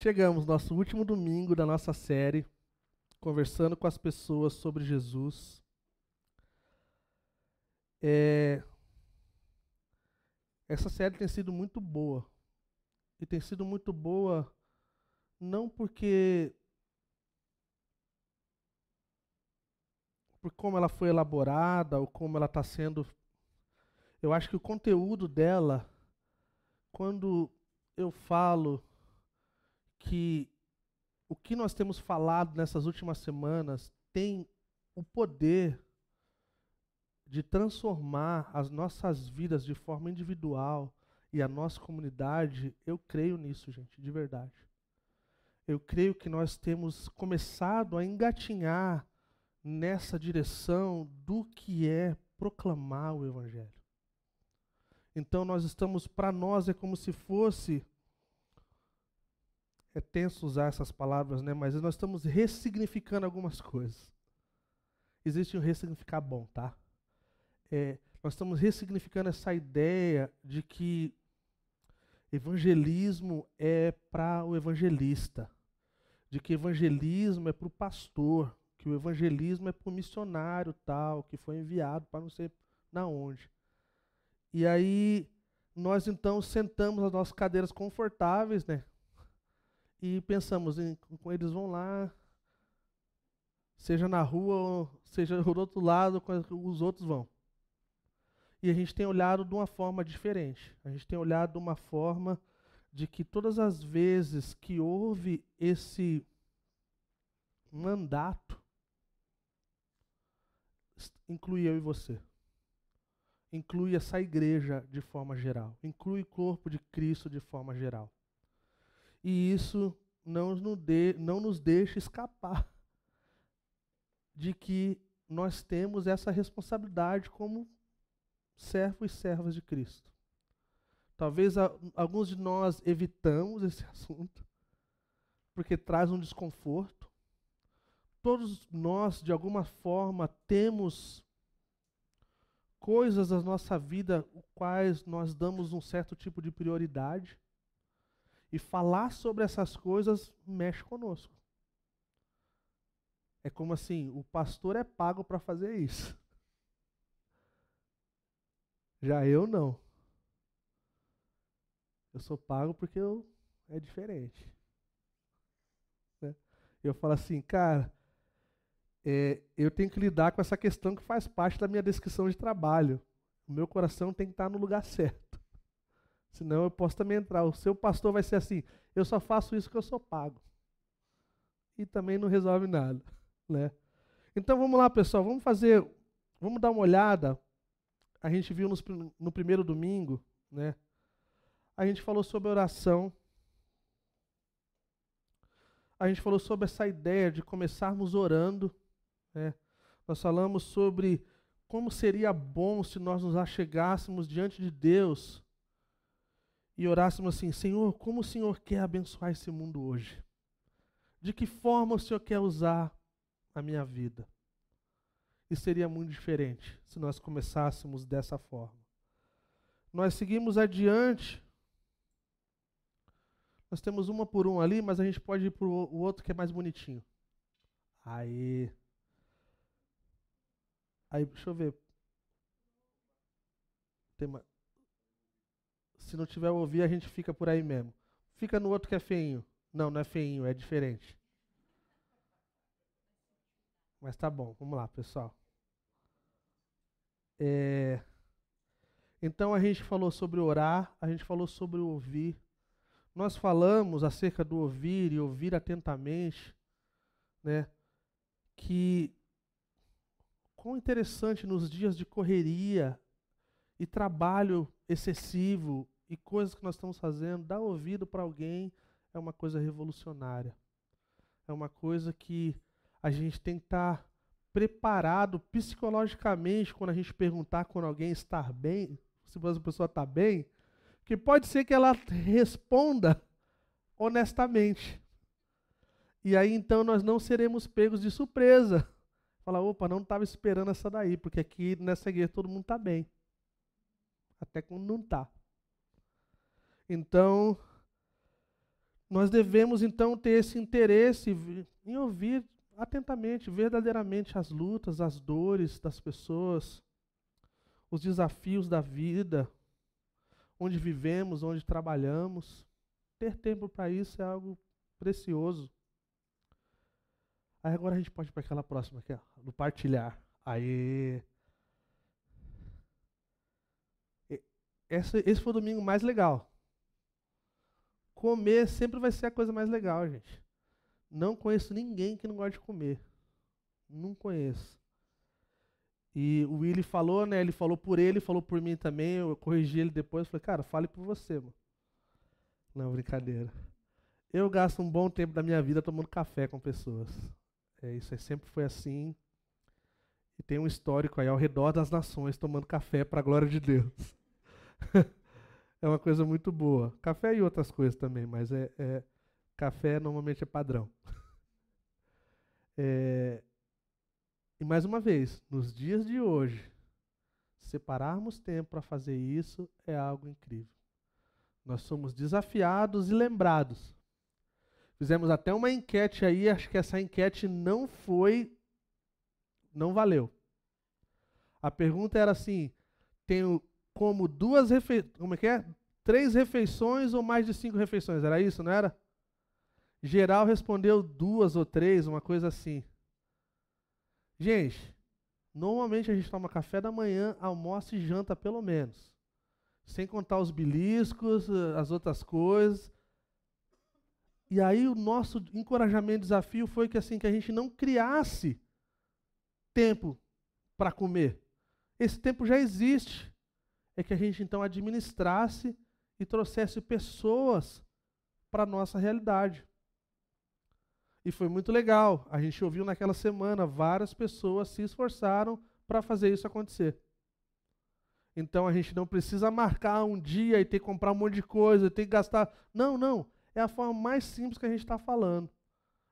Chegamos nosso último domingo da nossa série, conversando com as pessoas sobre Jesus. É... Essa série tem sido muito boa. E tem sido muito boa não porque. por como ela foi elaborada ou como ela está sendo. Eu acho que o conteúdo dela, quando eu falo que o que nós temos falado nessas últimas semanas tem o poder de transformar as nossas vidas de forma individual e a nossa comunidade, eu creio nisso, gente, de verdade. Eu creio que nós temos começado a engatinhar nessa direção do que é proclamar o evangelho. Então nós estamos para nós é como se fosse é tenso usar essas palavras, né? Mas nós estamos ressignificando algumas coisas. Existe um ressignificar bom, tá? É, nós estamos ressignificando essa ideia de que evangelismo é para o evangelista, de que evangelismo é para o pastor, que o evangelismo é para o missionário tal, que foi enviado para não sei na onde. E aí nós então sentamos as nossas cadeiras confortáveis, né? e pensamos em como eles vão lá, seja na rua, seja do outro lado, os outros vão. E a gente tem olhado de uma forma diferente. A gente tem olhado de uma forma de que todas as vezes que houve esse mandato, inclui eu e você. Inclui essa igreja de forma geral. Inclui o corpo de Cristo de forma geral. E isso não nos, de, não nos deixa escapar de que nós temos essa responsabilidade como servos e servas de Cristo. Talvez a, alguns de nós evitamos esse assunto, porque traz um desconforto. Todos nós, de alguma forma, temos coisas da nossa vida quais nós damos um certo tipo de prioridade. E falar sobre essas coisas mexe conosco. É como assim, o pastor é pago para fazer isso. Já eu não. Eu sou pago porque eu é diferente. Né? Eu falo assim, cara, é, eu tenho que lidar com essa questão que faz parte da minha descrição de trabalho. O meu coração tem que estar tá no lugar certo. Senão eu posso também entrar. O seu pastor vai ser assim: eu só faço isso que eu sou pago. E também não resolve nada. Né? Então vamos lá, pessoal, vamos fazer, vamos dar uma olhada. A gente viu nos, no primeiro domingo, né? A gente falou sobre oração. A gente falou sobre essa ideia de começarmos orando. Né? Nós falamos sobre como seria bom se nós nos achegássemos diante de Deus e orássemos assim: Senhor, como o Senhor quer abençoar esse mundo hoje? De que forma o Senhor quer usar a minha vida? E seria muito diferente se nós começássemos dessa forma. Nós seguimos adiante. Nós temos uma por um ali, mas a gente pode ir para o outro que é mais bonitinho. Aí. Aí, deixa eu ver. Tem mais se não tiver ouvir, a gente fica por aí mesmo. Fica no outro que é feinho. Não, não é feinho, é diferente. Mas tá bom, vamos lá, pessoal. É... Então a gente falou sobre orar, a gente falou sobre ouvir. Nós falamos acerca do ouvir e ouvir atentamente, né? Que quão interessante nos dias de correria e trabalho excessivo e coisas que nós estamos fazendo, dar ouvido para alguém é uma coisa revolucionária. É uma coisa que a gente tem que estar tá preparado psicologicamente quando a gente perguntar quando alguém está bem, se a pessoa está bem, que pode ser que ela responda honestamente. E aí então nós não seremos pegos de surpresa. Falar, opa, não estava esperando essa daí, porque aqui nessa igreja todo mundo está bem. Até quando não está. Então, nós devemos então ter esse interesse em ouvir atentamente, verdadeiramente as lutas, as dores das pessoas, os desafios da vida, onde vivemos, onde trabalhamos. Ter tempo para isso é algo precioso. Aí agora a gente pode ir para aquela próxima aqui, ó, do partilhar. Aí esse, esse foi o domingo mais legal. Comer sempre vai ser a coisa mais legal, gente. Não conheço ninguém que não gosta de comer. Não conheço. E o Willi falou, né? Ele falou por ele, falou por mim também. Eu corrigi ele depois. Falei, cara, fale por você, mano. Não, brincadeira. Eu gasto um bom tempo da minha vida tomando café com pessoas. É isso aí, sempre foi assim. E tem um histórico aí ao redor das nações tomando café para a glória de Deus. é uma coisa muito boa. Café e outras coisas também, mas é, é café normalmente é padrão. é, e mais uma vez, nos dias de hoje, separarmos tempo para fazer isso é algo incrível. Nós somos desafiados e lembrados. Fizemos até uma enquete aí, acho que essa enquete não foi. não valeu. A pergunta era assim: tenho como duas refeições. Como é que é? Três refeições ou mais de cinco refeições. Era isso, não era? Geral respondeu duas ou três, uma coisa assim. Gente, normalmente a gente toma café da manhã, almoça e janta pelo menos. Sem contar os beliscos, eh, as outras coisas. E aí o nosso encorajamento, desafio foi que assim que a gente não criasse tempo para comer. Esse tempo já existe é que a gente então administrasse e trouxesse pessoas para a nossa realidade. E foi muito legal. A gente ouviu naquela semana, várias pessoas se esforçaram para fazer isso acontecer. Então a gente não precisa marcar um dia e ter que comprar um monte de coisa, ter que gastar. Não, não. É a forma mais simples que a gente está falando.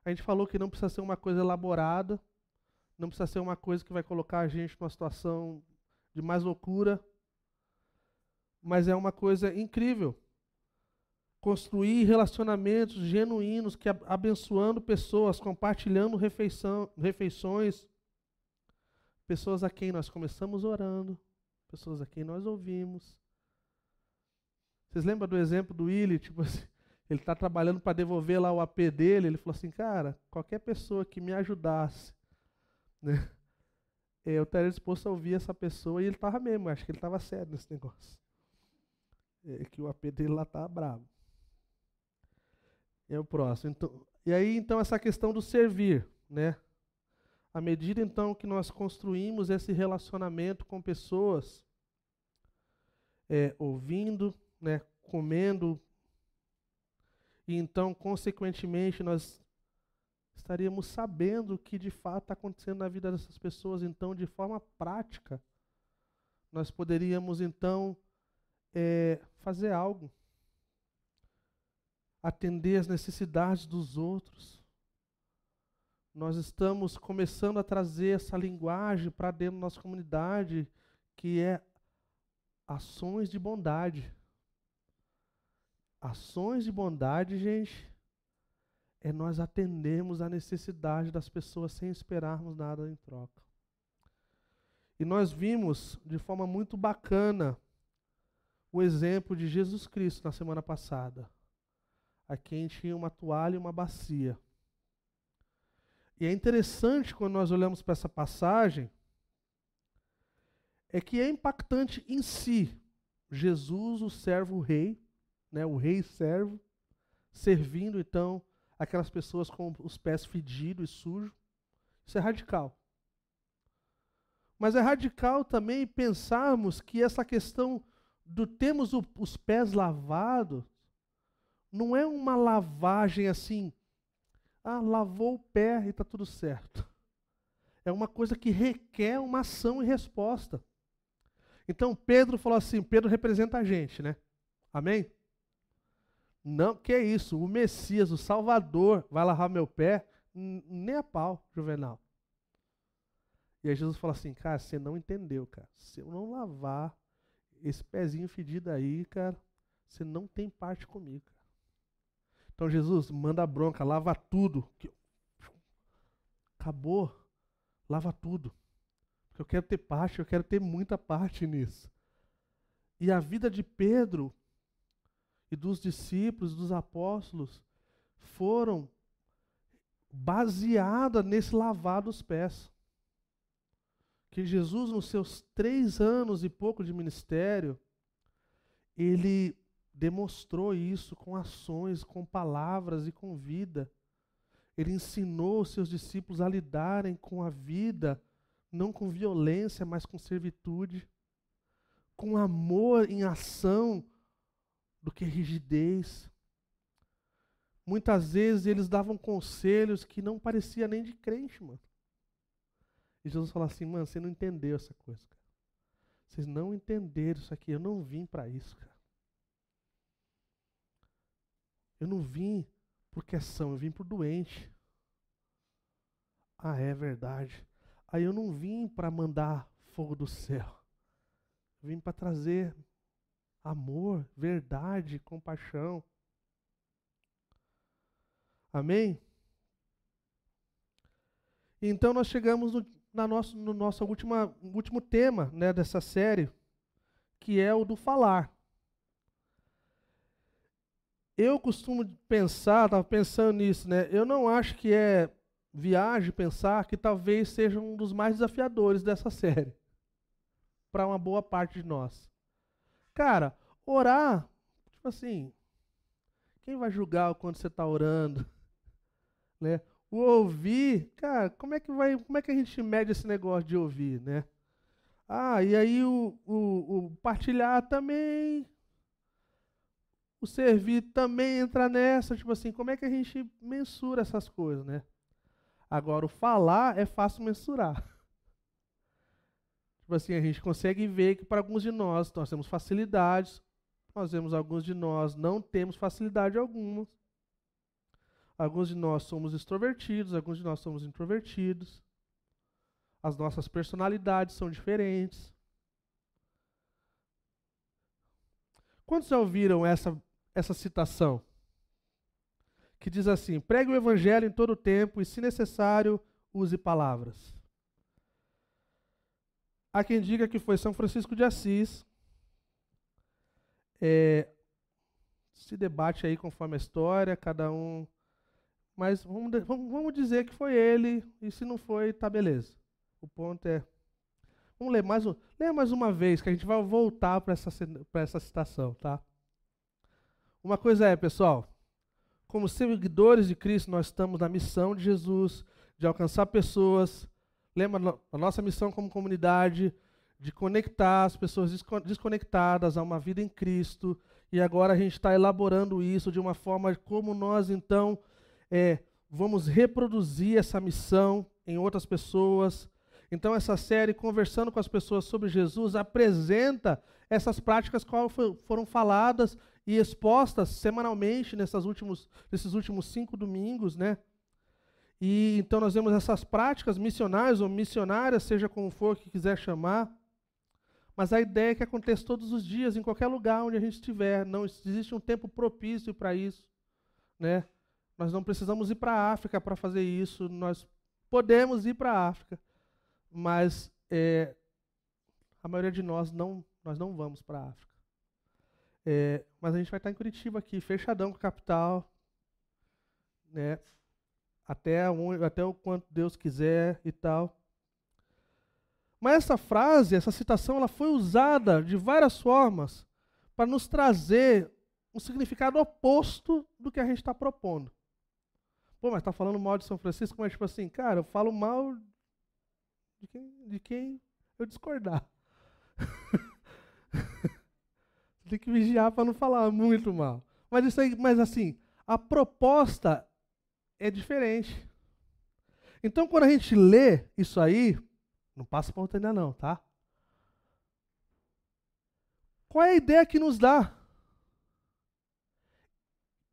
A gente falou que não precisa ser uma coisa elaborada, não precisa ser uma coisa que vai colocar a gente numa situação de mais loucura, mas é uma coisa incrível. Construir relacionamentos genuínos, que abençoando pessoas, compartilhando refeição, refeições, pessoas a quem nós começamos orando, pessoas a quem nós ouvimos. Vocês lembram do exemplo do Willi? Tipo assim, ele está trabalhando para devolver lá o AP dele. Ele falou assim, cara, qualquer pessoa que me ajudasse, né, eu estaria disposto a ouvir essa pessoa. E ele estava mesmo, acho que ele estava sério nesse negócio é que o AP dele lá tá bravo. É o próximo. Então, e aí, então, essa questão do servir, né? À medida, então, que nós construímos esse relacionamento com pessoas, é, ouvindo, né, comendo, e então, consequentemente, nós estaríamos sabendo o que de fato está acontecendo na vida dessas pessoas. Então, de forma prática, nós poderíamos, então, é fazer algo, atender as necessidades dos outros. Nós estamos começando a trazer essa linguagem para dentro da nossa comunidade, que é ações de bondade. Ações de bondade, gente, é nós atendermos a necessidade das pessoas sem esperarmos nada em troca. E nós vimos de forma muito bacana o exemplo de Jesus Cristo na semana passada, a quem tinha uma toalha e uma bacia. E é interessante quando nós olhamos para essa passagem, é que é impactante em si. Jesus, o servo o rei, né, o rei servo, servindo então aquelas pessoas com os pés fedidos e sujos. Isso é radical. Mas é radical também pensarmos que essa questão do temos o, os pés lavados, não é uma lavagem assim, ah, lavou o pé e está tudo certo. É uma coisa que requer uma ação e resposta. Então Pedro falou assim: Pedro representa a gente, né? Amém? Não, que é isso, o Messias, o Salvador, vai lavar meu pé? Nem a pau, Juvenal. E aí Jesus fala assim: Cara, você não entendeu, cara. Se eu não lavar esse pezinho fedido aí, cara, você não tem parte comigo. Cara. Então, Jesus, manda a bronca, lava tudo. Acabou. Lava tudo. Porque eu quero ter parte, eu quero ter muita parte nisso. E a vida de Pedro e dos discípulos, dos apóstolos, foram baseada nesse lavar dos pés que Jesus, nos seus três anos e pouco de ministério, ele demonstrou isso com ações, com palavras e com vida. Ele ensinou os seus discípulos a lidarem com a vida, não com violência, mas com servitude, com amor em ação do que rigidez. Muitas vezes eles davam conselhos que não parecia nem de crente, mano. E Jesus fala assim, mano, você não entendeu essa coisa, cara. Vocês não entenderam isso aqui. Eu não vim para isso, cara. Eu não vim porque questão. são, eu vim por doente. Ah, é verdade. Aí eu não vim para mandar fogo do céu. Eu vim para trazer amor, verdade, compaixão. Amém? Então nós chegamos no, na nosso, no nosso última, último tema né, dessa série, que é o do falar. Eu costumo pensar, estava pensando nisso, né? Eu não acho que é viagem pensar que talvez seja um dos mais desafiadores dessa série para uma boa parte de nós. Cara, orar, tipo assim, quem vai julgar quando você está orando, né? O ouvir, cara, como é que vai, como é que a gente mede esse negócio de ouvir, né? Ah, e aí o, o, o partilhar também, o servir também entra nessa, tipo assim, como é que a gente mensura essas coisas, né? Agora, o falar é fácil mensurar. Tipo assim, a gente consegue ver que para alguns de nós nós temos facilidades, nós vemos alguns de nós não temos facilidade alguma. Alguns de nós somos extrovertidos, alguns de nós somos introvertidos. As nossas personalidades são diferentes. Quantos já ouviram essa, essa citação? Que diz assim: pregue o evangelho em todo o tempo e, se necessário, use palavras. Há quem diga que foi São Francisco de Assis. É, se debate aí conforme a história, cada um mas vamos, vamos dizer que foi ele, e se não foi, tá beleza. O ponto é. Vamos ler mais, um, ler mais uma vez, que a gente vai voltar para essa, essa citação, tá? Uma coisa é, pessoal, como seguidores de Cristo, nós estamos na missão de Jesus de alcançar pessoas. Lembra a nossa missão como comunidade de conectar as pessoas desconectadas a uma vida em Cristo. E agora a gente está elaborando isso de uma forma como nós, então, é vamos reproduzir essa missão em outras pessoas. Então, essa série, conversando com as pessoas sobre Jesus, apresenta essas práticas que foram faladas e expostas semanalmente últimos, nesses últimos cinco domingos, né? E então nós vemos essas práticas missionais ou missionárias, seja como for que quiser chamar. Mas a ideia é que aconteça todos os dias, em qualquer lugar onde a gente estiver. Não existe um tempo propício para isso, né? Nós não precisamos ir para a África para fazer isso. Nós podemos ir para a África, mas é, a maioria de nós não, nós não vamos para a África. É, mas a gente vai estar tá em Curitiba aqui, fechadão com a capital, né? Até, onde, até o quanto Deus quiser e tal. Mas essa frase, essa citação, ela foi usada de várias formas para nos trazer um significado oposto do que a gente está propondo. Pô, mas tá falando mal de São Francisco, mas tipo assim, cara, eu falo mal de quem, de quem eu discordar. tem que vigiar para não falar muito mal. Mas isso aí, mas assim, a proposta é diferente. Então, quando a gente lê isso aí, não passa para outra ainda não, tá? Qual é a ideia que nos dá?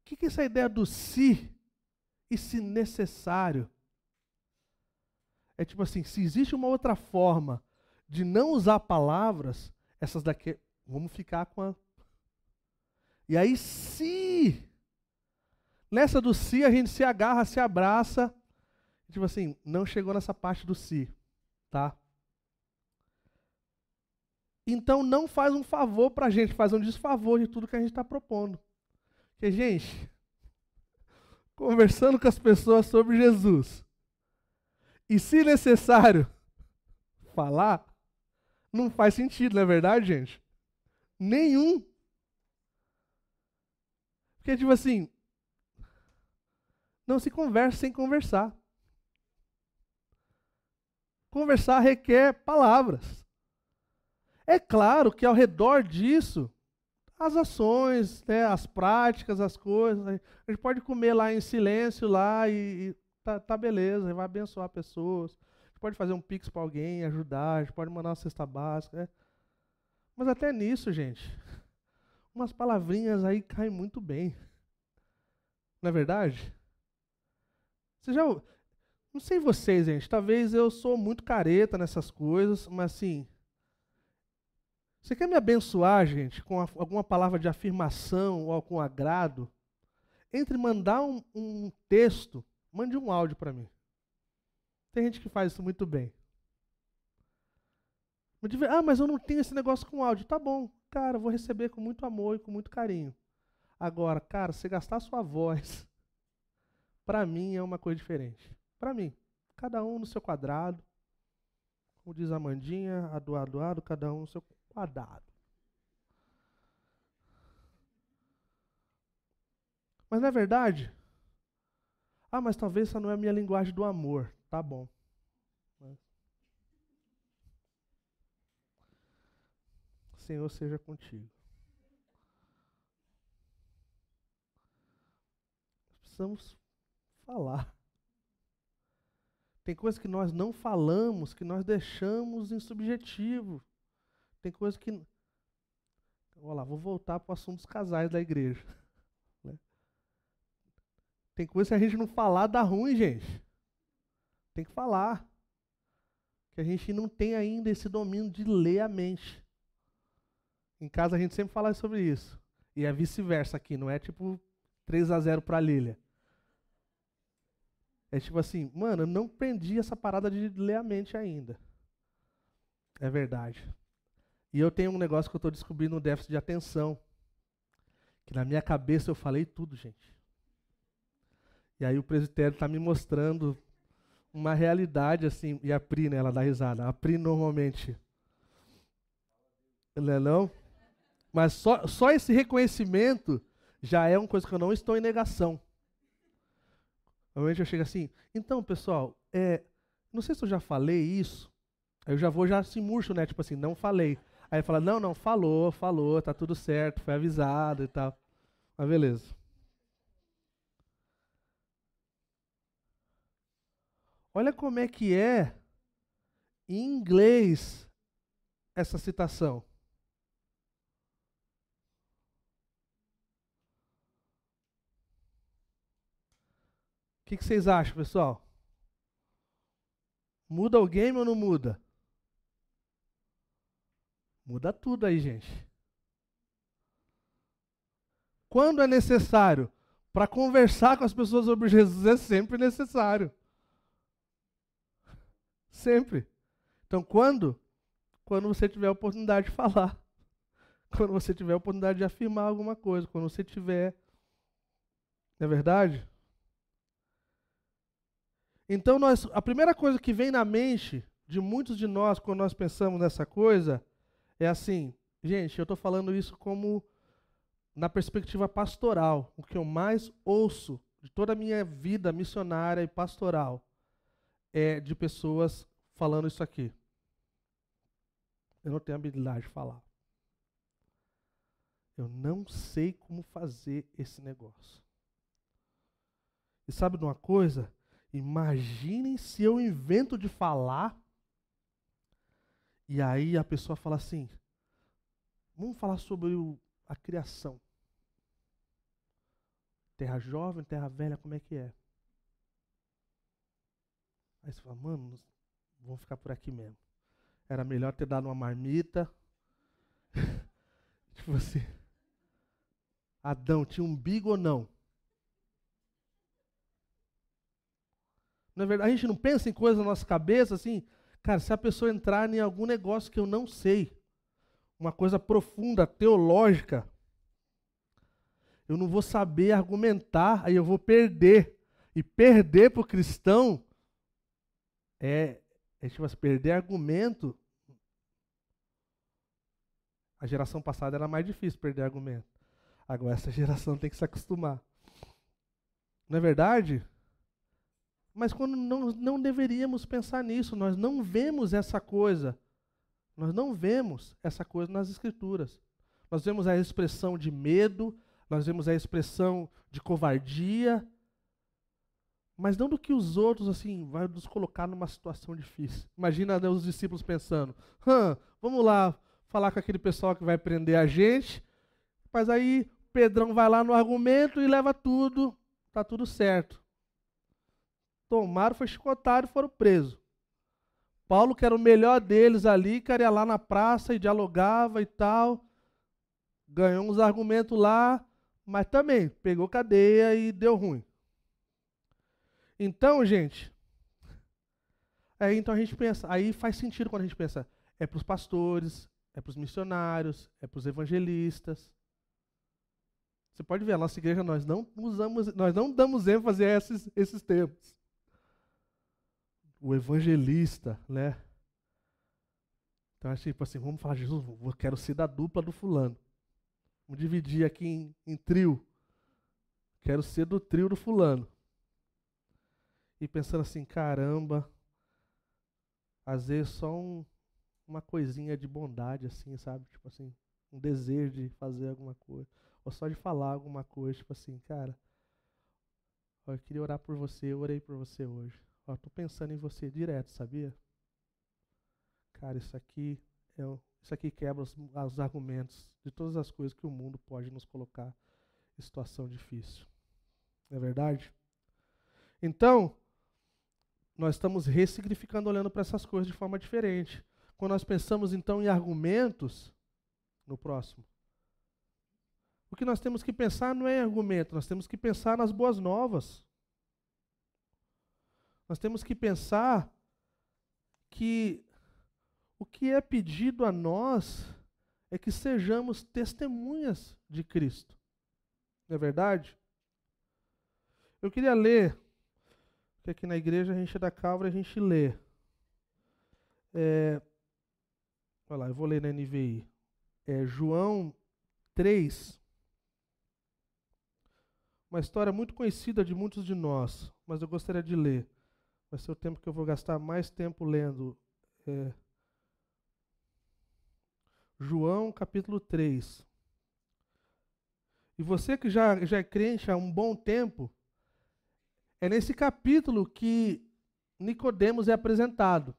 O que, que essa ideia do si e, se necessário. É tipo assim: se existe uma outra forma de não usar palavras, essas daqui, vamos ficar com a. E aí, se. Nessa do se, a gente se agarra, se abraça. Tipo assim, não chegou nessa parte do se, tá? Então não faz um favor para a gente, faz um desfavor de tudo que a gente está propondo. Porque, gente, conversando com as pessoas sobre Jesus. E se necessário falar, não faz sentido, não é verdade, gente? Nenhum. Porque, tipo assim, não se conversa sem conversar. Conversar requer palavras. É claro que ao redor disso as ações, né, as práticas, as coisas. Né. A gente pode comer lá em silêncio lá e, e tá, tá, beleza, vai abençoar pessoas. A gente pode fazer um pix para alguém, ajudar, a gente pode mandar uma cesta básica. Né? Mas até nisso, gente, umas palavrinhas aí caem muito bem. Não é verdade? Você já. Não sei vocês, gente. Talvez eu sou muito careta nessas coisas, mas assim. Você quer me abençoar, gente, com alguma palavra de afirmação ou com agrado? Entre mandar um, um texto, mande um áudio para mim. Tem gente que faz isso muito bem. Ah, mas eu não tenho esse negócio com áudio. Tá bom, cara, eu vou receber com muito amor e com muito carinho. Agora, cara, você gastar sua voz, para mim é uma coisa diferente. Para mim, cada um no seu quadrado. Como diz a Mandinha, a doado, cada um no seu quadrado. Mas não é verdade? Ah, mas talvez essa não é a minha linguagem do amor. Tá bom. Senhor seja contigo. Precisamos falar. Tem coisas que nós não falamos, que nós deixamos em subjetivo. Tem coisa que. Olha lá, vou voltar para o assunto dos casais da igreja. Né? Tem coisa que a gente não falar dá ruim, gente. Tem que falar. Que a gente não tem ainda esse domínio de ler a mente. Em casa a gente sempre fala sobre isso. E é vice-versa aqui, não é tipo 3 a 0 para Lilia. É tipo assim, mano, eu não prendi essa parada de ler a mente ainda. É verdade. E eu tenho um negócio que eu estou descobrindo um déficit de atenção. Que na minha cabeça eu falei tudo, gente. E aí o presbitério está me mostrando uma realidade assim. E a Pri, né, ela dá risada. A Pri normalmente. Não é não? Mas só, só esse reconhecimento já é uma coisa que eu não estou em negação. Normalmente eu chego assim, então pessoal, é, não sei se eu já falei isso. Eu já vou já se murcho, né? Tipo assim, não falei. Aí ele fala, não, não, falou, falou, tá tudo certo, foi avisado e tal. Mas beleza. Olha como é que é em inglês essa citação. O que, que, vocês acham, pessoal? Muda o game ou não muda? Muda tudo aí, gente. Quando é necessário? Para conversar com as pessoas sobre Jesus é sempre necessário. Sempre. Então, quando? Quando você tiver a oportunidade de falar. Quando você tiver a oportunidade de afirmar alguma coisa. Quando você tiver. Não é verdade? Então, nós, a primeira coisa que vem na mente de muitos de nós quando nós pensamos nessa coisa é assim, gente, eu estou falando isso como na perspectiva pastoral, o que eu mais ouço de toda a minha vida missionária e pastoral é de pessoas falando isso aqui. Eu não tenho habilidade de falar. Eu não sei como fazer esse negócio. E sabe de uma coisa? Imaginem se eu invento de falar e aí a pessoa fala assim: vamos falar sobre o, a criação. Terra jovem, terra velha, como é que é? Aí você fala, mano, vamos ficar por aqui mesmo. Era melhor ter dado uma marmita. tipo assim. Adão tinha umbigo ou não? Na verdade, a gente não pensa em coisas na nossa cabeça assim. Cara, se a pessoa entrar em algum negócio que eu não sei, uma coisa profunda, teológica, eu não vou saber argumentar, aí eu vou perder. E perder para o cristão é, a é, tipo assim, perder argumento. A geração passada era mais difícil perder argumento. Agora essa geração tem que se acostumar. Não é verdade? Mas quando não, não deveríamos pensar nisso, nós não vemos essa coisa. Nós não vemos essa coisa nas Escrituras. Nós vemos a expressão de medo, nós vemos a expressão de covardia, mas não do que os outros, assim, vai nos colocar numa situação difícil. Imagina os discípulos pensando: vamos lá falar com aquele pessoal que vai prender a gente, mas aí Pedrão vai lá no argumento e leva tudo, tá tudo certo tomaram, foi chicotado e foram presos. Paulo, que era o melhor deles ali, que era lá na praça e dialogava e tal. Ganhou uns argumentos lá, mas também pegou cadeia e deu ruim. Então, gente, aí é, então a gente pensa, aí faz sentido quando a gente pensa, é para os pastores, é para os missionários, é para os evangelistas. Você pode ver, a nossa igreja, nós não usamos, nós não damos ênfase a esses, esses termos o evangelista, né? Então, é tipo assim, vamos falar, Jesus, eu quero ser da dupla do fulano. Vamos dividir aqui em, em trio. Quero ser do trio do fulano. E pensando assim, caramba, às vezes só um, uma coisinha de bondade, assim, sabe? Tipo assim, um desejo de fazer alguma coisa. Ou só de falar alguma coisa, tipo assim, cara, eu queria orar por você, eu orei por você hoje. Ó, tô pensando em você direto, sabia? Cara, isso aqui é, isso aqui quebra os, os argumentos de todas as coisas que o mundo pode nos colocar em situação difícil. Não é verdade? Então, nós estamos ressignificando olhando para essas coisas de forma diferente. Quando nós pensamos então em argumentos, no próximo. O que nós temos que pensar não é em argumento, nós temos que pensar nas boas novas. Nós temos que pensar que o que é pedido a nós é que sejamos testemunhas de Cristo. Não é verdade? Eu queria ler, porque aqui na igreja a gente é da Calvary, a gente lê. É, olha lá, eu vou ler na NVI. É João 3. Uma história muito conhecida de muitos de nós, mas eu gostaria de ler vai ser o tempo que eu vou gastar mais tempo lendo. É, João capítulo 3. E você que já, já é crente há um bom tempo, é nesse capítulo que Nicodemos é apresentado.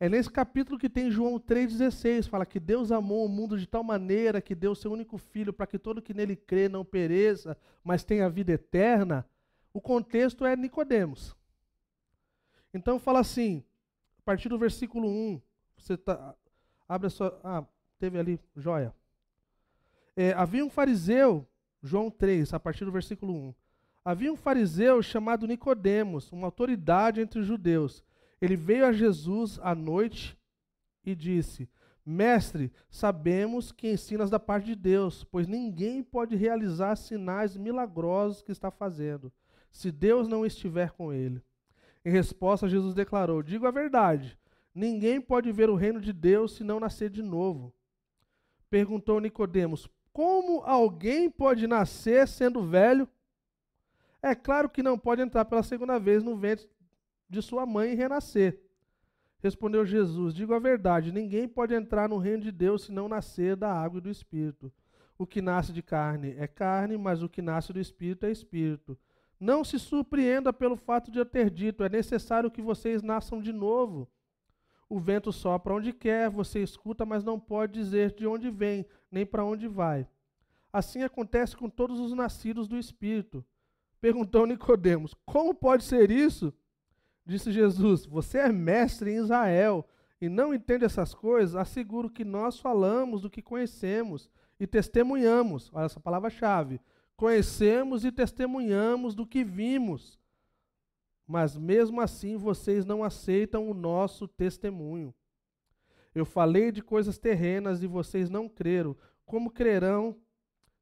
É nesse capítulo que tem João 3,16, fala que Deus amou o mundo de tal maneira que deu seu único filho para que todo que nele crê não pereça, mas tenha vida eterna. O contexto é Nicodemos. Então fala assim, a partir do versículo 1, você tá, abre a sua. Ah, teve ali, joia. É, havia um fariseu, João 3, a partir do versículo 1. Havia um fariseu chamado Nicodemos, uma autoridade entre os judeus. Ele veio a Jesus à noite e disse: Mestre, sabemos que ensinas da parte de Deus, pois ninguém pode realizar sinais milagrosos que está fazendo, se Deus não estiver com ele. Em resposta, Jesus declarou: Digo a verdade, ninguém pode ver o reino de Deus se não nascer de novo. Perguntou Nicodemos: Como alguém pode nascer sendo velho? É claro que não pode entrar pela segunda vez no ventre de sua mãe e renascer. Respondeu Jesus: Digo a verdade, ninguém pode entrar no reino de Deus se não nascer da água e do espírito. O que nasce de carne é carne, mas o que nasce do espírito é espírito. Não se surpreenda pelo fato de eu ter dito: é necessário que vocês nasçam de novo. O vento sopra onde quer, você escuta, mas não pode dizer de onde vem, nem para onde vai. Assim acontece com todos os nascidos do Espírito. Perguntou Nicodemos: Como pode ser isso? Disse Jesus: Você é mestre em Israel e não entende essas coisas? Asseguro que nós falamos do que conhecemos e testemunhamos. Olha essa palavra-chave conhecemos e testemunhamos do que vimos. Mas mesmo assim vocês não aceitam o nosso testemunho. Eu falei de coisas terrenas e vocês não creram. Como crerão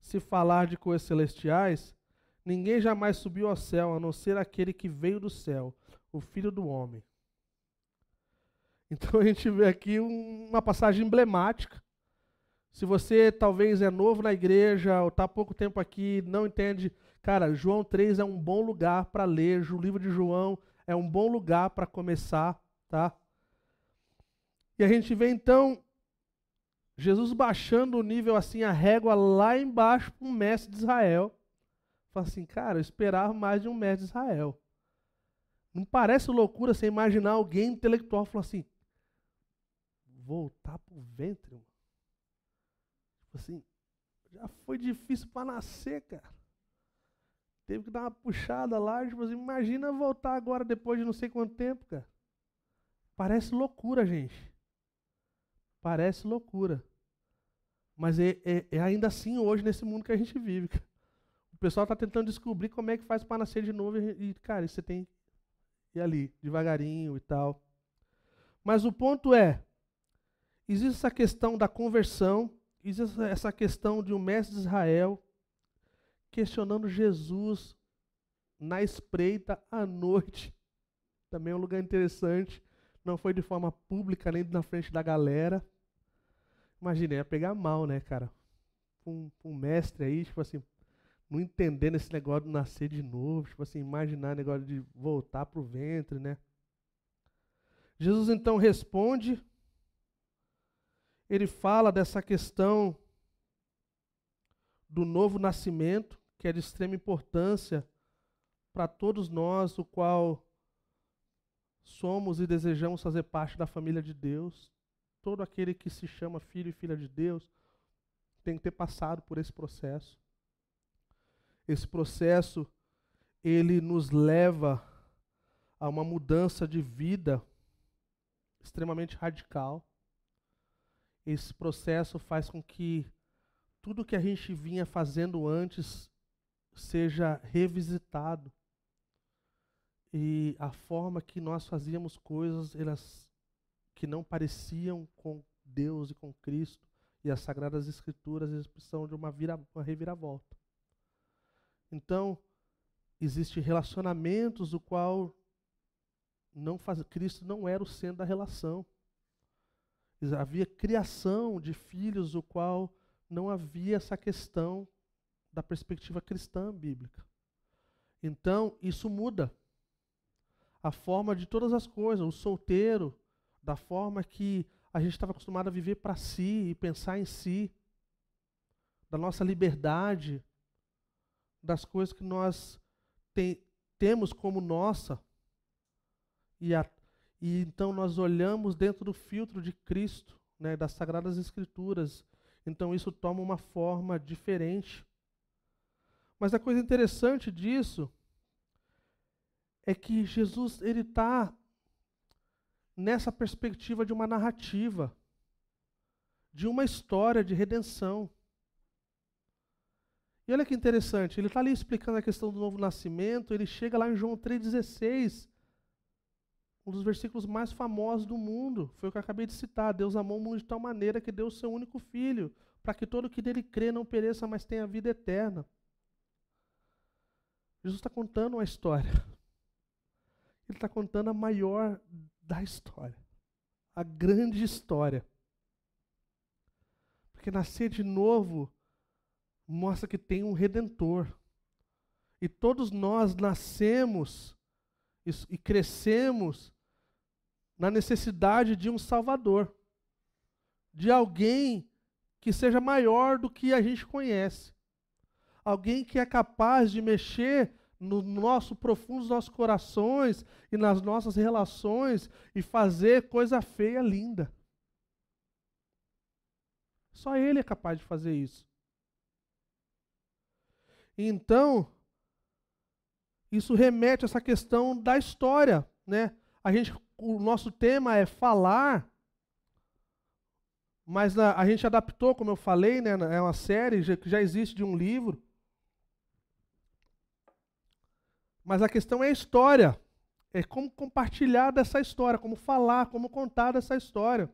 se falar de coisas celestiais? Ninguém jamais subiu ao céu a não ser aquele que veio do céu, o Filho do Homem. Então a gente vê aqui uma passagem emblemática se você talvez é novo na igreja ou está há pouco tempo aqui, não entende, cara, João 3 é um bom lugar para ler, o livro de João é um bom lugar para começar, tá? E a gente vê então Jesus baixando o nível assim, a régua lá embaixo para um mestre de Israel. Fala assim, cara, eu esperava mais de um mestre de Israel. Não parece loucura você imaginar alguém intelectual falar assim, voltar pro ventre, mano. Assim, já foi difícil para nascer, cara. Teve que dar uma puxada lá, tipo assim, imagina voltar agora depois de não sei quanto tempo, cara. Parece loucura, gente. Parece loucura. Mas é, é, é ainda assim hoje nesse mundo que a gente vive, cara. O pessoal está tentando descobrir como é que faz para nascer de novo e, cara, você tem que ir ali, devagarinho e tal. Mas o ponto é, existe essa questão da conversão essa questão de um mestre de Israel questionando Jesus na espreita à noite. Também é um lugar interessante. Não foi de forma pública, nem na frente da galera. Imagina, ia pegar mal, né, cara? Um, um mestre aí, tipo assim, não entendendo esse negócio de nascer de novo, tipo assim, imaginar negócio de voltar para o ventre, né? Jesus então responde ele fala dessa questão do novo nascimento, que é de extrema importância para todos nós, o qual somos e desejamos fazer parte da família de Deus. Todo aquele que se chama filho e filha de Deus tem que ter passado por esse processo. Esse processo ele nos leva a uma mudança de vida extremamente radical. Esse processo faz com que tudo que a gente vinha fazendo antes seja revisitado. E a forma que nós fazíamos coisas, elas que não pareciam com Deus e com Cristo e as Sagradas Escrituras, eles precisam de uma, vira, uma reviravolta. Então, existem relacionamentos do qual não faz, Cristo não era o centro da relação. Havia criação de filhos, o qual não havia essa questão da perspectiva cristã bíblica. Então, isso muda. A forma de todas as coisas, o solteiro, da forma que a gente estava acostumado a viver para si e pensar em si, da nossa liberdade, das coisas que nós tem, temos como nossa, e a, e então nós olhamos dentro do filtro de Cristo, né, das Sagradas Escrituras. Então isso toma uma forma diferente. Mas a coisa interessante disso é que Jesus ele está nessa perspectiva de uma narrativa, de uma história de redenção. E olha que interessante, ele está ali explicando a questão do novo nascimento, ele chega lá em João 3,16 um dos versículos mais famosos do mundo foi o que eu acabei de citar. Deus amou o mundo de tal maneira que deu o seu único filho, para que todo que dele crê não pereça, mas tenha vida eterna. Jesus está contando uma história. Ele está contando a maior da história. A grande história. Porque nascer de novo mostra que tem um redentor. E todos nós nascemos e crescemos na necessidade de um Salvador, de alguém que seja maior do que a gente conhece, alguém que é capaz de mexer no nosso profundo nos nossos corações e nas nossas relações e fazer coisa feia linda. Só ele é capaz de fazer isso. Então, isso remete a essa questão da história, né? A gente, o nosso tema é falar, mas a, a gente adaptou, como eu falei, né? É uma série que já existe de um livro. Mas a questão é a história, é como compartilhar dessa história, como falar, como contar dessa história.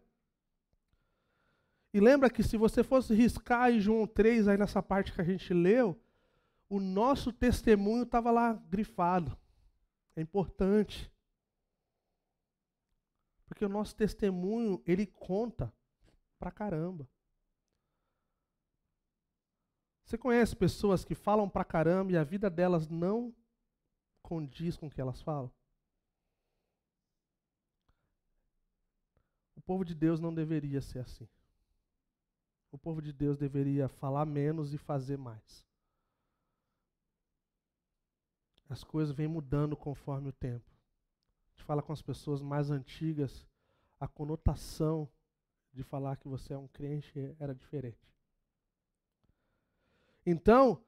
E lembra que se você fosse riscar aí João 3 aí nessa parte que a gente leu, o nosso testemunho estava lá grifado. É importante. Porque o nosso testemunho, ele conta pra caramba. Você conhece pessoas que falam pra caramba e a vida delas não condiz com o que elas falam? O povo de Deus não deveria ser assim. O povo de Deus deveria falar menos e fazer mais. As coisas vêm mudando conforme o tempo. A gente fala com as pessoas mais antigas, a conotação de falar que você é um crente era diferente. Então,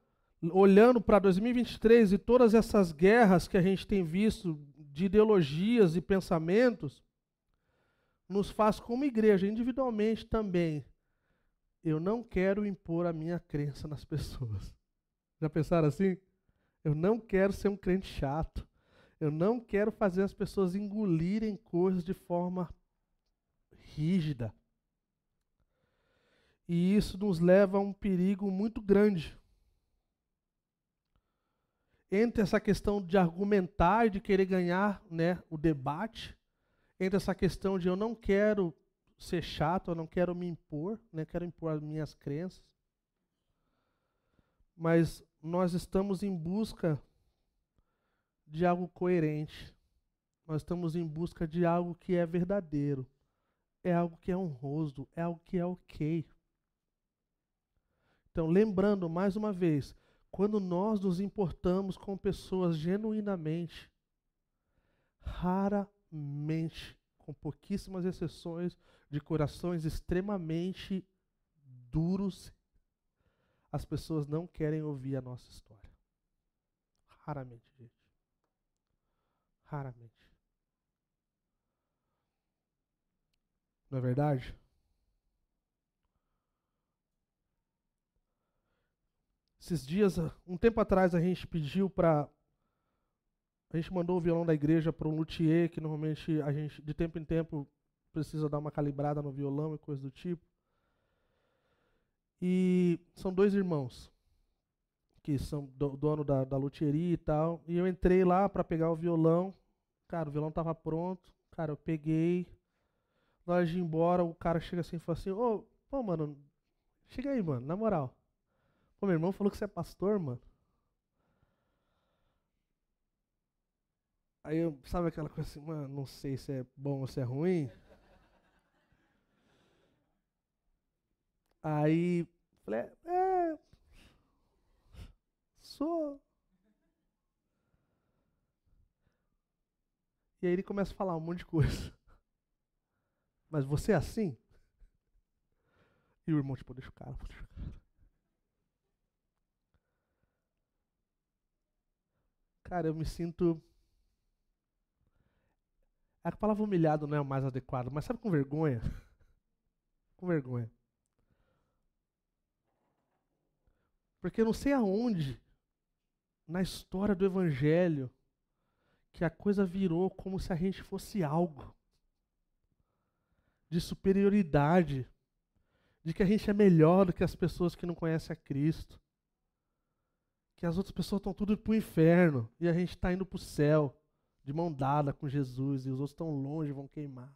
olhando para 2023 e todas essas guerras que a gente tem visto de ideologias e pensamentos, nos faz como igreja, individualmente também. Eu não quero impor a minha crença nas pessoas. Já pensaram assim? Eu não quero ser um crente chato. Eu não quero fazer as pessoas engolirem coisas de forma rígida. E isso nos leva a um perigo muito grande. Entre essa questão de argumentar e de querer ganhar né, o debate, entre essa questão de eu não quero ser chato, eu não quero me impor, né, quero impor as minhas crenças, mas nós estamos em busca de algo coerente. Nós estamos em busca de algo que é verdadeiro, é algo que é honroso, é algo que é ok. Então, lembrando mais uma vez, quando nós nos importamos com pessoas genuinamente, raramente, com pouquíssimas exceções, de corações extremamente duros as pessoas não querem ouvir a nossa história. Raramente, gente. Raramente. Não é verdade? Esses dias, ah, um tempo atrás, a gente pediu para. A gente mandou o violão da igreja para um luthier, que normalmente a gente, de tempo em tempo, precisa dar uma calibrada no violão e coisa do tipo. E são dois irmãos que são do, dono da, da luteria e tal. E eu entrei lá para pegar o violão. Cara, o violão tava pronto. Cara, eu peguei. Na hora de ir embora, o cara chega assim e fala assim: Ô, pô, mano, chega aí, mano, na moral. Pô, meu irmão falou que você é pastor, mano. Aí eu, sabe aquela coisa assim, mano, não sei se é bom ou se é ruim. Aí, falei, é, sou. E aí ele começa a falar um monte de coisa. Mas você é assim? E o irmão, tipo, deixa o cara, deixa o cara. Cara, eu me sinto. É a palavra humilhado não é o mais adequado, mas sabe com vergonha? com vergonha. Porque não sei aonde, na história do Evangelho, que a coisa virou como se a gente fosse algo de superioridade, de que a gente é melhor do que as pessoas que não conhecem a Cristo, que as outras pessoas estão tudo para o inferno e a gente está indo para o céu, de mão dada com Jesus, e os outros estão longe, vão queimar.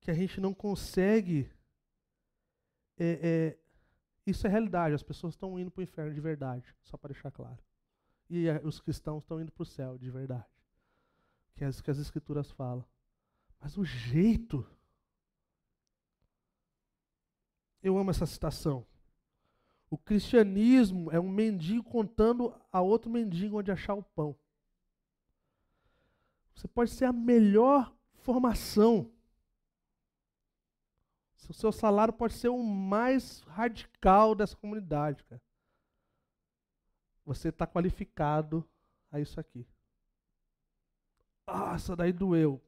Que a gente não consegue é, é, isso é realidade, as pessoas estão indo para o inferno de verdade, só para deixar claro. E os cristãos estão indo para o céu de verdade. Que é isso que as escrituras falam. Mas o jeito. Eu amo essa citação. O cristianismo é um mendigo contando a outro mendigo onde achar o pão. Você pode ser a melhor formação o seu salário pode ser o mais radical dessa comunidade, cara. Você está qualificado a isso aqui. Ah, essa daí doeu.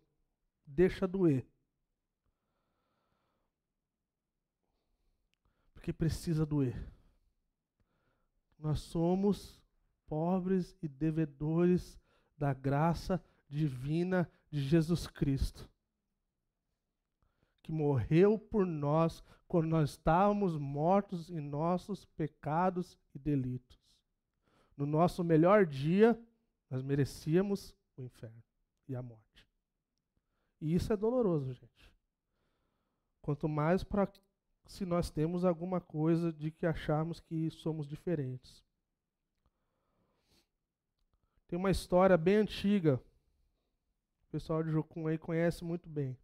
Deixa doer. Porque precisa doer. Nós somos pobres e devedores da graça divina de Jesus Cristo que morreu por nós quando nós estávamos mortos em nossos pecados e delitos. No nosso melhor dia, nós merecíamos o inferno e a morte. E isso é doloroso, gente. Quanto mais para se nós temos alguma coisa de que acharmos que somos diferentes. Tem uma história bem antiga. O pessoal de Jocum aí conhece muito bem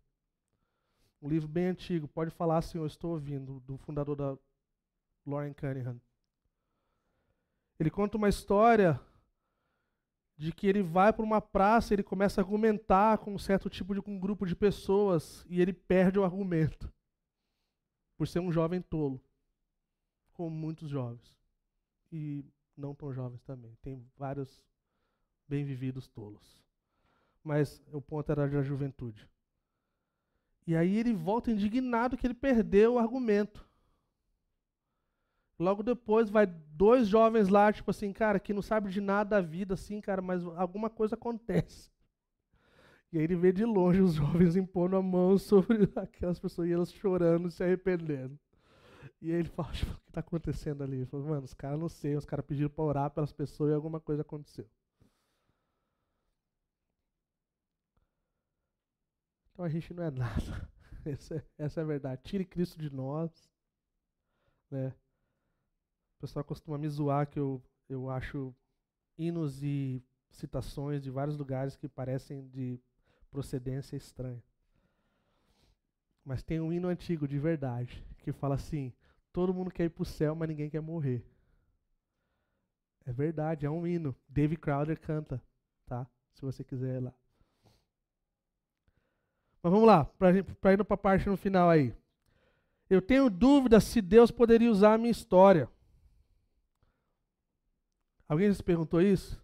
um livro bem antigo, pode falar assim, eu estou ouvindo, do fundador da Lauren Cunningham. Ele conta uma história de que ele vai para uma praça, ele começa a argumentar com um certo tipo de um grupo de pessoas e ele perde o argumento por ser um jovem tolo, como muitos jovens e não tão jovens também. Tem vários bem vividos tolos. Mas o ponto era da juventude. E aí ele volta indignado que ele perdeu o argumento. Logo depois vai dois jovens lá, tipo assim, cara, que não sabe de nada da vida, assim, cara, mas alguma coisa acontece. E aí ele vê de longe os jovens impondo a mão sobre aquelas pessoas e elas chorando, se arrependendo. E aí ele fala, tipo, o que está acontecendo ali? Ele fala, mano, os caras não sei, os caras pediram para orar pelas pessoas e alguma coisa aconteceu. Então a gente não é nada. Essa, é, essa é a verdade. Tire Cristo de nós. Né? O pessoal costuma me zoar que eu, eu acho hinos e citações de vários lugares que parecem de procedência estranha. Mas tem um hino antigo de verdade que fala assim: todo mundo quer ir para o céu, mas ninguém quer morrer. É verdade, é um hino. Dave Crowder canta, tá? Se você quiser ir lá. Mas vamos lá, para ir para a parte no final aí. Eu tenho dúvida se Deus poderia usar a minha história. Alguém se perguntou isso?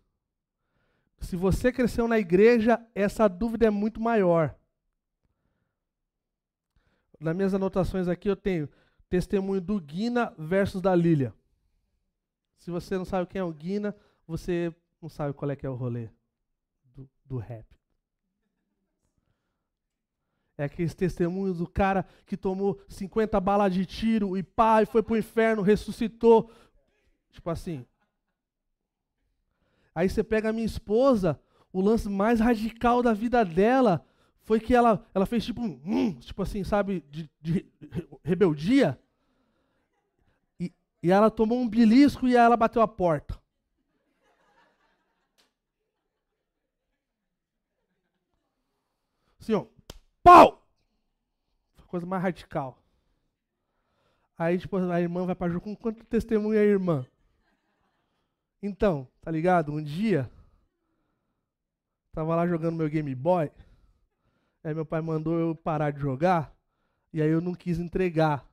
Se você cresceu na igreja, essa dúvida é muito maior. Nas minhas anotações aqui eu tenho testemunho do Guina versus da Lília. Se você não sabe quem é o Guina, você não sabe qual é que é o rolê do, do rap. É aqueles testemunhos do cara que tomou 50 balas de tiro e pá, e foi pro inferno, ressuscitou. Tipo assim. Aí você pega a minha esposa, o lance mais radical da vida dela foi que ela, ela fez tipo um, tipo assim, sabe, de, de rebeldia. E, e ela tomou um belisco e ela bateu a porta. Assim, Pau! Coisa mais radical. Aí, tipo, a irmã vai pra junto. com quanto testemunha a irmã? Então, tá ligado? Um dia, tava lá jogando meu Game Boy, aí meu pai mandou eu parar de jogar, e aí eu não quis entregar.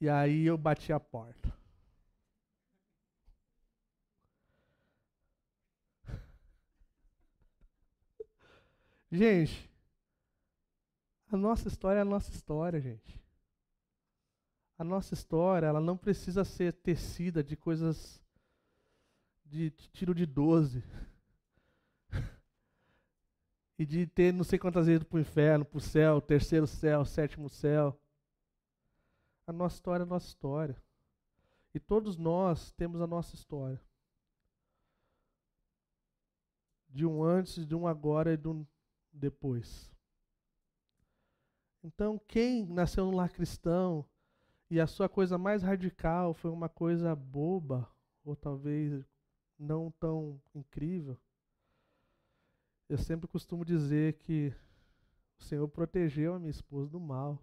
E aí eu bati a porta. Gente, a nossa história é a nossa história, gente. A nossa história, ela não precisa ser tecida de coisas de tiro de 12. e de ter não sei quantas vezes para o inferno, para o céu, terceiro céu, sétimo céu. A nossa história é a nossa história. E todos nós temos a nossa história. De um antes, de um agora e de um depois. Então, quem nasceu no lar cristão e a sua coisa mais radical foi uma coisa boba, ou talvez não tão incrível, eu sempre costumo dizer que o Senhor protegeu a minha esposa do mal,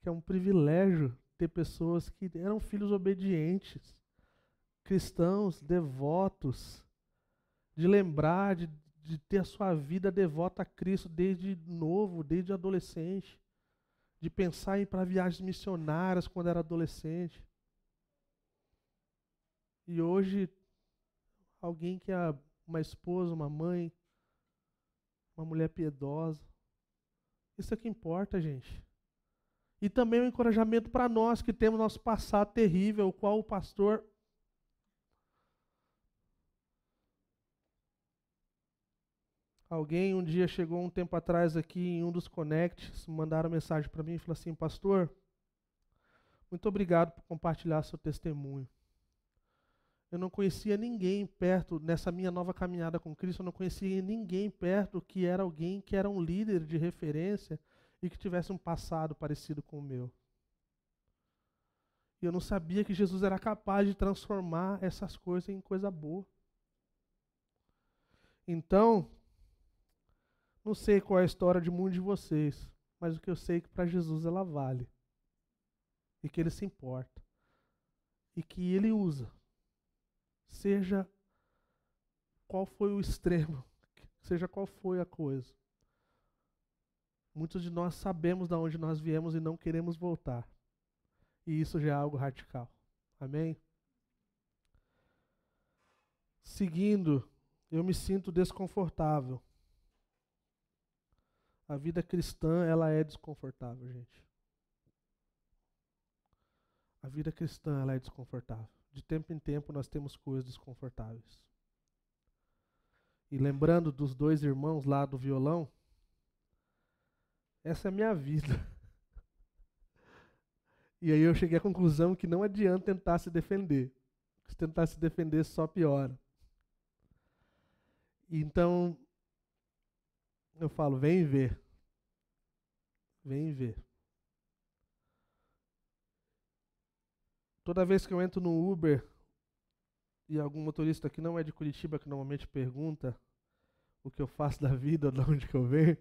que é um privilégio ter pessoas que eram filhos obedientes, cristãos, devotos, de lembrar, de, de ter a sua vida devota a Cristo desde novo, desde adolescente de pensar em ir para viagens missionárias quando era adolescente. E hoje, alguém que é uma esposa, uma mãe, uma mulher piedosa. Isso é que importa, gente. E também o é um encorajamento para nós que temos nosso passado terrível, o qual o pastor Alguém um dia chegou um tempo atrás aqui em um dos connects, mandaram mensagem para mim e falou assim: Pastor, muito obrigado por compartilhar seu testemunho. Eu não conhecia ninguém perto, nessa minha nova caminhada com Cristo, eu não conhecia ninguém perto que era alguém que era um líder de referência e que tivesse um passado parecido com o meu. E eu não sabia que Jesus era capaz de transformar essas coisas em coisa boa. Então, não sei qual é a história de muitos de vocês, mas o que eu sei é que para Jesus ela vale. E que ele se importa. E que ele usa. Seja qual foi o extremo, seja qual foi a coisa. Muitos de nós sabemos de onde nós viemos e não queremos voltar. E isso já é algo radical. Amém? Seguindo, eu me sinto desconfortável a vida cristã, ela é desconfortável, gente. A vida cristã, ela é desconfortável. De tempo em tempo nós temos coisas desconfortáveis. E lembrando dos dois irmãos lá do violão, essa é a minha vida. E aí eu cheguei à conclusão que não adianta tentar se defender. Se tentar se defender só piora. Então eu falo, vem ver. Vem ver. Toda vez que eu entro no Uber e algum motorista que não é de Curitiba, que normalmente pergunta o que eu faço da vida, de onde que eu venho,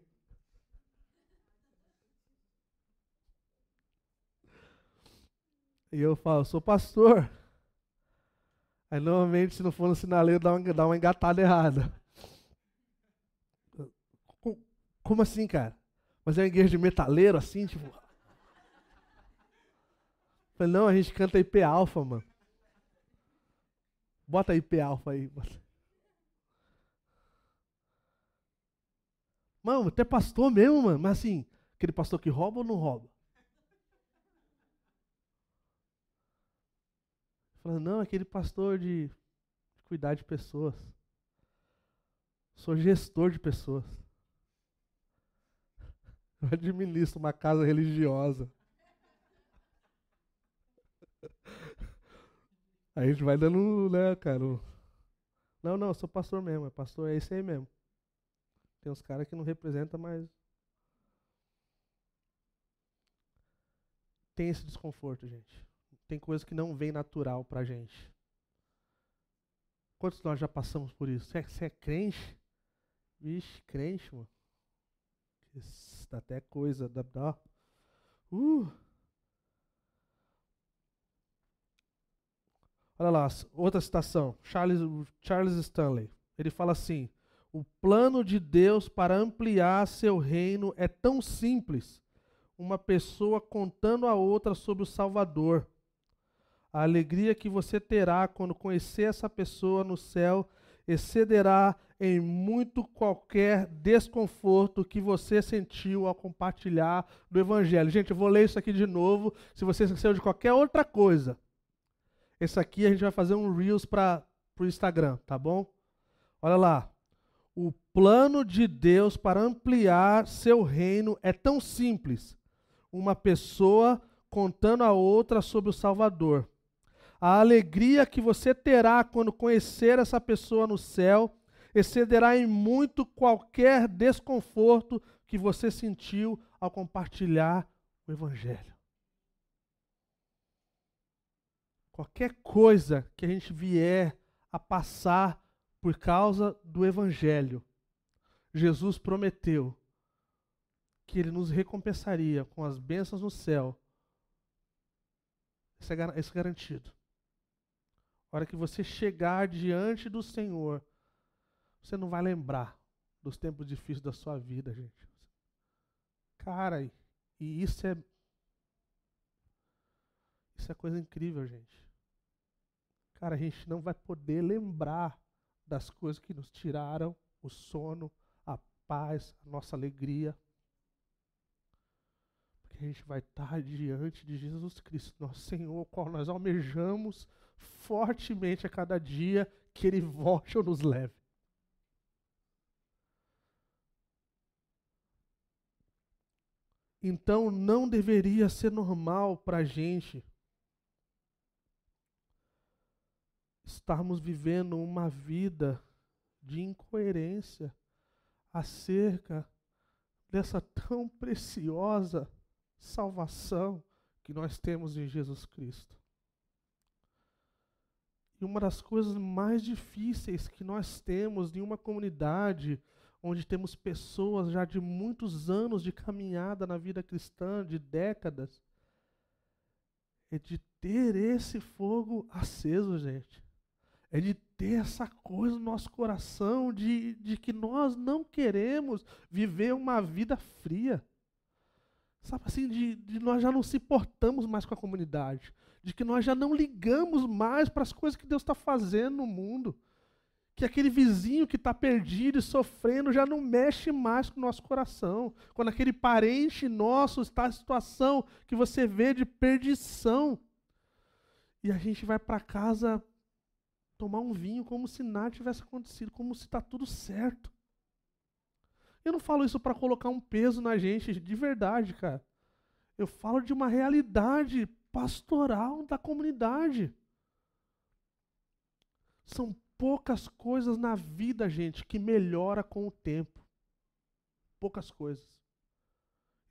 E eu falo, sou pastor. Aí normalmente, se não for no sinaleiro, dá uma, dá uma engatada errada. Como assim, cara? Mas é uma igreja de metaleiro, assim, tipo. Falei, não, a gente canta IP Alpha mano. Bota IP Alpha aí. Mano, até pastor mesmo, mano. Mas assim, aquele pastor que rouba ou não rouba? Falando, não, aquele pastor de cuidar de pessoas. Sou gestor de pessoas. Eu administro uma casa religiosa. Aí a gente vai dando, né, cara? Não, não, eu sou pastor mesmo. É pastor, é isso aí mesmo. Tem uns caras que não representam mais. Tem esse desconforto, gente. Tem coisa que não vem natural pra gente. Quantos nós já passamos por isso? Você é, você é crente? Vixe, crente, mano. Isso dá até coisa, dá, dá. Uh. Olha lá, outra citação, Charles, Charles Stanley. Ele fala assim: o plano de Deus para ampliar seu reino é tão simples. Uma pessoa contando a outra sobre o Salvador. A alegria que você terá quando conhecer essa pessoa no céu excederá em muito qualquer desconforto que você sentiu ao compartilhar do Evangelho. Gente, eu vou ler isso aqui de novo. Se você esqueceu de qualquer outra coisa, esse aqui a gente vai fazer um Reels para o Instagram, tá bom? Olha lá. O plano de Deus para ampliar seu reino é tão simples. Uma pessoa contando a outra sobre o Salvador. A alegria que você terá quando conhecer essa pessoa no céu excederá em muito qualquer desconforto que você sentiu ao compartilhar o Evangelho. Qualquer coisa que a gente vier a passar por causa do Evangelho, Jesus prometeu que ele nos recompensaria com as bênçãos no céu. Isso é, isso é garantido hora que você chegar diante do Senhor, você não vai lembrar dos tempos difíceis da sua vida, gente. Cara, e isso é. Isso é coisa incrível, gente. Cara, a gente não vai poder lembrar das coisas que nos tiraram o sono, a paz, a nossa alegria. Porque a gente vai estar diante de Jesus Cristo, nosso Senhor, o qual nós almejamos fortemente a cada dia que Ele volte ou nos leve. Então não deveria ser normal para a gente estarmos vivendo uma vida de incoerência acerca dessa tão preciosa salvação que nós temos em Jesus Cristo. E uma das coisas mais difíceis que nós temos em uma comunidade onde temos pessoas já de muitos anos de caminhada na vida cristã, de décadas, é de ter esse fogo aceso, gente. É de ter essa coisa no nosso coração de, de que nós não queremos viver uma vida fria. Sabe assim, de, de nós já não se importamos mais com a comunidade, de que nós já não ligamos mais para as coisas que Deus está fazendo no mundo, que aquele vizinho que está perdido e sofrendo já não mexe mais com o nosso coração, quando aquele parente nosso está em situação que você vê de perdição, e a gente vai para casa tomar um vinho como se nada tivesse acontecido, como se está tudo certo. Eu não falo isso para colocar um peso na gente de verdade, cara. Eu falo de uma realidade pastoral da comunidade. São poucas coisas na vida, gente, que melhora com o tempo. Poucas coisas.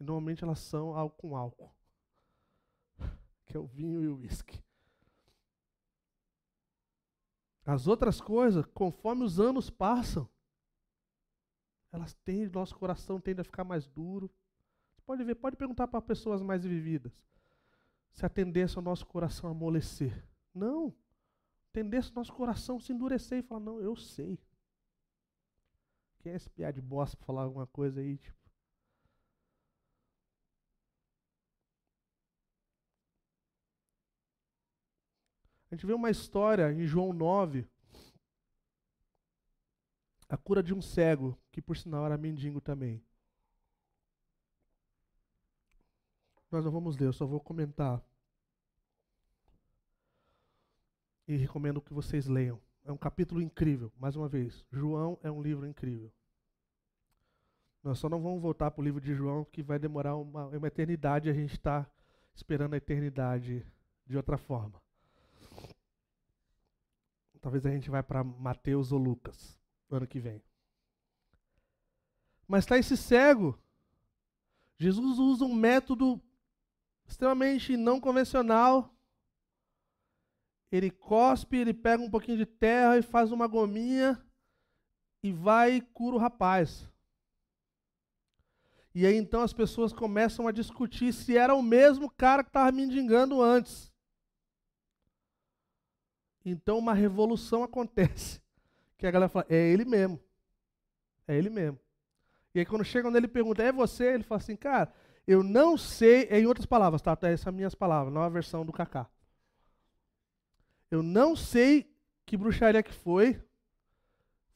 E normalmente elas são álcool com álcool. Que é o vinho e o uísque. As outras coisas, conforme os anos passam, elas tendem, nosso coração tende a ficar mais duro. Você pode ver, pode perguntar para pessoas mais vividas se a tendência ao nosso coração amolecer. Não. A tendência ao nosso coração se endurecer e falar, não, eu sei. Quem é esse piá de bosta para falar alguma coisa aí, tipo? A gente vê uma história em João 9, a cura de um cego que por sinal era mendigo também. Nós não vamos ler, eu só vou comentar. E recomendo que vocês leiam. É um capítulo incrível, mais uma vez. João é um livro incrível. Nós só não vamos voltar para o livro de João, que vai demorar uma, uma eternidade, a gente está esperando a eternidade de outra forma. Talvez a gente vá para Mateus ou Lucas, ano que vem. Mas está esse cego. Jesus usa um método extremamente não convencional. Ele cospe, ele pega um pouquinho de terra e faz uma gominha e vai e cura o rapaz. E aí então as pessoas começam a discutir se era o mesmo cara que estava mendigando antes. Então uma revolução acontece. Que a galera fala: é ele mesmo. É ele mesmo. E aí quando chegam nele pergunta é você? Ele fala assim, cara, eu não sei, é em outras palavras, tá? Essas são minhas palavras, não é a versão do Kaká. Eu não sei que bruxaria que foi.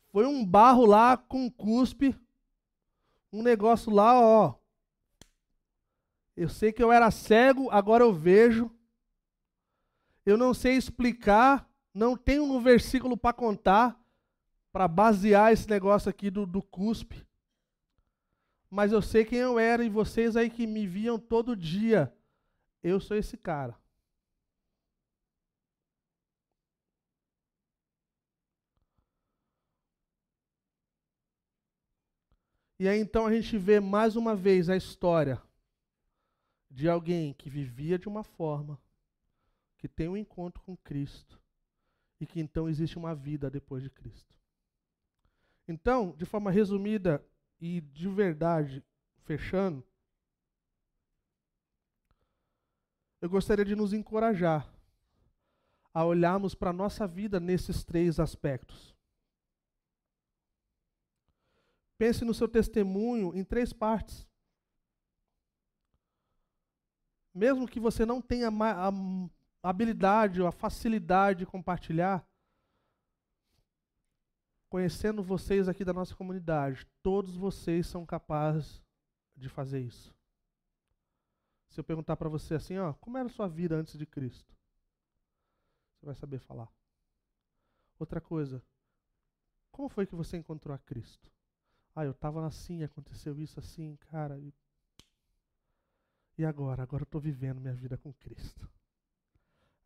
Foi um barro lá com cuspe. Um negócio lá, ó. Eu sei que eu era cego, agora eu vejo. Eu não sei explicar, não tenho um versículo para contar, para basear esse negócio aqui do, do cuspe mas eu sei quem eu era e vocês aí que me viam todo dia, eu sou esse cara. E aí então a gente vê mais uma vez a história de alguém que vivia de uma forma, que tem um encontro com Cristo e que então existe uma vida depois de Cristo. Então, de forma resumida, e de verdade, fechando, eu gostaria de nos encorajar a olharmos para a nossa vida nesses três aspectos. Pense no seu testemunho em três partes. Mesmo que você não tenha a habilidade ou a facilidade de compartilhar, conhecendo vocês aqui da nossa comunidade, todos vocês são capazes de fazer isso. Se eu perguntar para você assim, ó, como era a sua vida antes de Cristo? Você vai saber falar. Outra coisa, como foi que você encontrou a Cristo? Ah, eu estava assim, aconteceu isso assim, cara. E, e agora? Agora eu estou vivendo minha vida com Cristo.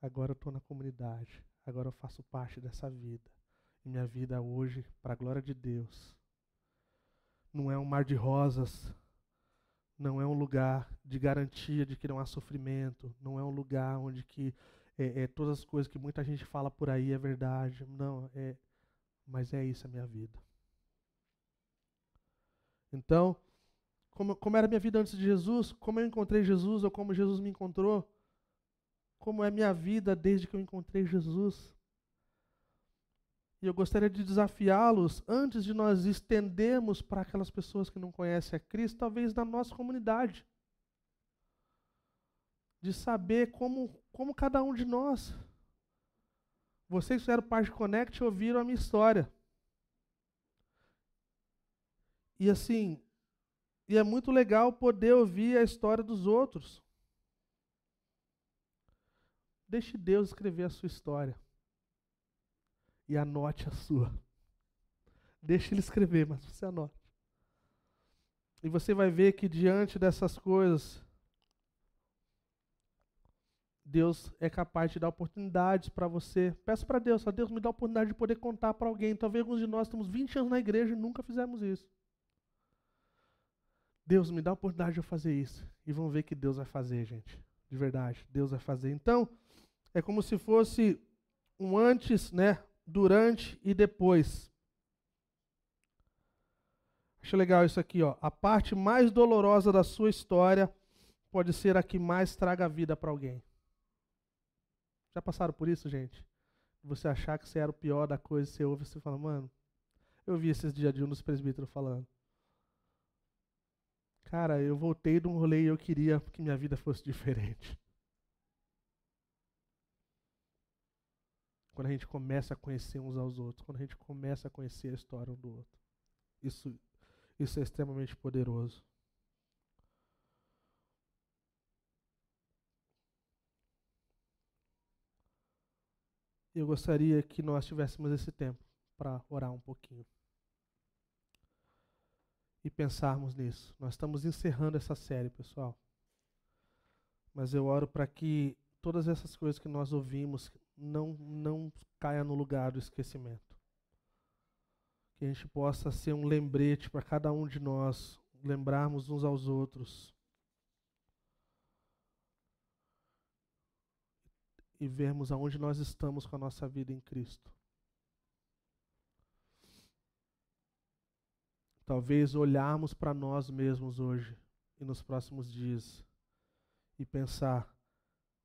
Agora eu estou na comunidade. Agora eu faço parte dessa vida minha vida hoje, para a glória de Deus, não é um mar de rosas, não é um lugar de garantia de que não há sofrimento, não é um lugar onde que é, é, todas as coisas que muita gente fala por aí é verdade. Não, é, mas é isso a minha vida. Então, como, como era a minha vida antes de Jesus, como eu encontrei Jesus ou como Jesus me encontrou, como é a minha vida desde que eu encontrei Jesus. E eu gostaria de desafiá-los antes de nós estendermos para aquelas pessoas que não conhecem a Cristo, talvez na nossa comunidade. De saber como, como cada um de nós. Vocês que fizeram parte do Connect ouviram a minha história. E assim, e é muito legal poder ouvir a história dos outros. Deixe Deus escrever a sua história e anote a sua. Deixe ele escrever, mas você anote. E você vai ver que diante dessas coisas, Deus é capaz de dar oportunidades para você. peço para Deus, só Deus, me dá a oportunidade de poder contar para alguém. Talvez alguns de nós estamos 20 anos na igreja e nunca fizemos isso. Deus, me dá a oportunidade de eu fazer isso. E vão ver que Deus vai fazer, gente. De verdade, Deus vai fazer. Então, é como se fosse um antes, né? durante e depois. Acho legal isso aqui, ó. A parte mais dolorosa da sua história pode ser a que mais traga vida para alguém. Já passaram por isso, gente? Você achar que você era o pior da coisa, você ouve e você fala, mano, eu vi esses dias de um dos presbíteros falando. Cara, eu voltei de um rolê e eu queria que minha vida fosse diferente. Quando a gente começa a conhecer uns aos outros, quando a gente começa a conhecer a história um do outro. Isso, isso é extremamente poderoso. Eu gostaria que nós tivéssemos esse tempo para orar um pouquinho e pensarmos nisso. Nós estamos encerrando essa série, pessoal. Mas eu oro para que todas essas coisas que nós ouvimos, não, não caia no lugar do esquecimento. Que a gente possa ser um lembrete para cada um de nós, lembrarmos uns aos outros. E vermos aonde nós estamos com a nossa vida em Cristo. Talvez olharmos para nós mesmos hoje e nos próximos dias e pensar: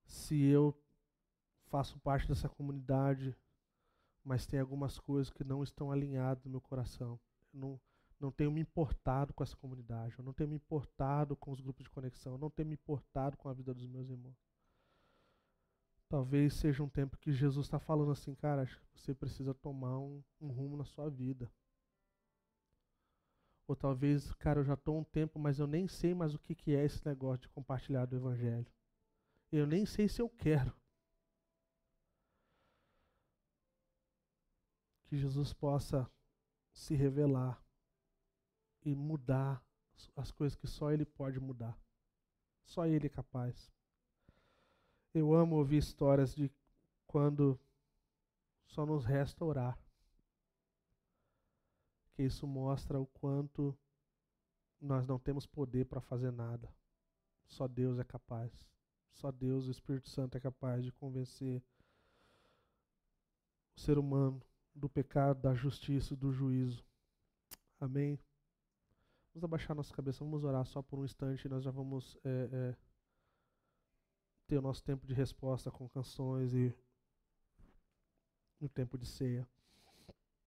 se eu faço parte dessa comunidade, mas tem algumas coisas que não estão alinhadas no meu coração. Eu não, não tenho me importado com essa comunidade, eu não tenho me importado com os grupos de conexão, eu não tenho me importado com a vida dos meus irmãos. Talvez seja um tempo que Jesus está falando assim, cara, você precisa tomar um, um rumo na sua vida. Ou talvez, cara, eu já estou um tempo, mas eu nem sei mais o que, que é esse negócio de compartilhar do Evangelho. Eu nem sei se eu quero. que Jesus possa se revelar e mudar as coisas que só Ele pode mudar. Só Ele é capaz. Eu amo ouvir histórias de quando só nos resta orar. Que isso mostra o quanto nós não temos poder para fazer nada. Só Deus é capaz. Só Deus, o Espírito Santo, é capaz de convencer o ser humano do pecado, da justiça, do juízo. Amém? Vamos abaixar nossa cabeça, vamos orar só por um instante e nós já vamos é, é, ter o nosso tempo de resposta com canções e o tempo de ceia.